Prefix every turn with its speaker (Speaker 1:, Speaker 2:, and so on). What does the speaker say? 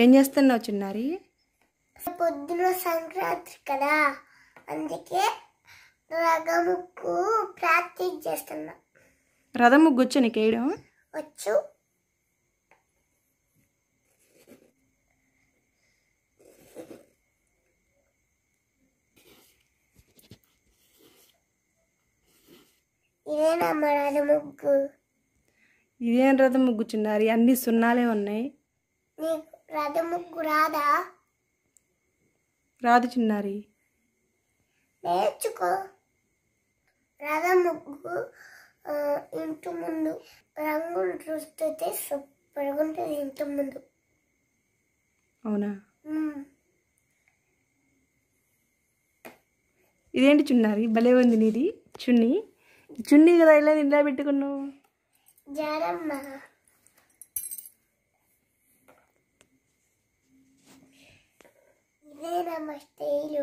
Speaker 1: ఏం చేస్తున్నావు చిన్నారి పొద్దున సంక్రాంతి కదా అందుకే రథముగ్గు ప్రాక్టీస్ చేస్తున్నా
Speaker 2: రథముగ్గు వచ్చు నీకు వేయడం
Speaker 1: వచ్చు
Speaker 3: ఇదేనమ్మా రథముగ్గు ఇదేం రథముగ్గు చిన్నారి అన్ని సున్నాలే ఉన్నాయి
Speaker 4: నీకు రథముకు రాధ
Speaker 3: రాదు చిన్నారి
Speaker 4: నేర్చుకో
Speaker 5: ముగ్గు ఇంటి ముందు రంగులు చూస్తే సూపర్గా ఉంటుంది ఇంటి ముందు
Speaker 3: అవునా ఇదేంటి చున్నారి భలే ఉంది నీది చున్నీ చున్నీ కదా ఇలా నిండా పెట్టుకున్నావు
Speaker 6: జరమ్మా
Speaker 5: Namaste,